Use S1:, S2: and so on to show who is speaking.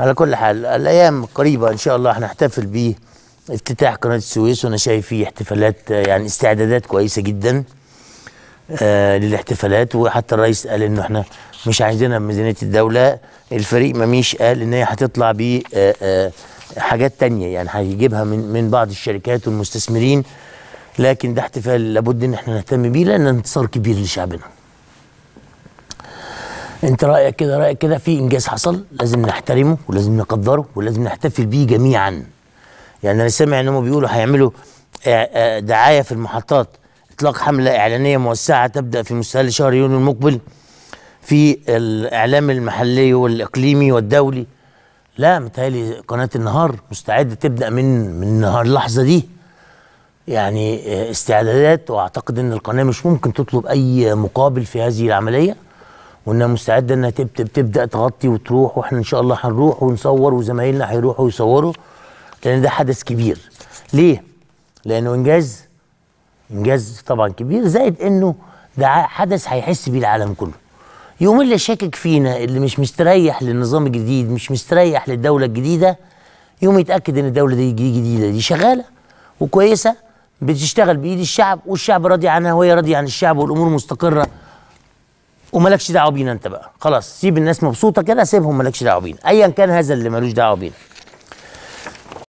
S1: على كل حال الايام القريبه ان شاء الله هنحتفل بيه افتتاح قناه السويس وانا شايف فيه احتفالات يعني استعدادات كويسه جدا آه، للاحتفالات وحتى الرئيس قال انه احنا مش عايزينها بميزانيه الدوله الفريق مميش قال ان هي هتطلع ب آه، آه، حاجات تانية يعني هيجيبها من من بعض الشركات والمستثمرين لكن ده احتفال لابد ان احنا نهتم بيه لان انتصار كبير لشعبنا انت رايك كده رايك كده في انجاز حصل لازم نحترمه ولازم نقدره ولازم نحتفل بيه جميعا يعني انا سامع ان هم بيقولوا هيعملوا آه، آه، دعايه في المحطات اطلاق حمله اعلانيه موسعه تبدا في مستهل شهر يونيو المقبل في الاعلام المحلي والاقليمي والدولي لا متهيألي قناه النهار مستعده تبدا من من النهار اللحظه دي يعني آه، استعدادات واعتقد ان القناه مش ممكن تطلب اي مقابل في هذه العمليه وانها مستعده انها تبدا تغطي وتروح واحنا ان شاء الله هنروح ونصور وزمايلنا هيروحوا يصوروا لان ده حدث كبير ليه لانه انجاز انجاز طبعا كبير زائد انه ده حدث هيحس بيه العالم كله يوم اللي شاكك فينا اللي مش مستريح للنظام الجديد مش مستريح للدوله الجديده يوم يتاكد ان الدوله دي جديده دي شغاله وكويسه بتشتغل بايد الشعب والشعب راضي عنها وهي راضيه عن الشعب والامور مستقره ومالكش دعوه بينا انت بقى خلاص سيب الناس مبسوطه كده سيبهم مالكش دعوه بينا ايا كان هذا اللي ملوش دعوه بينا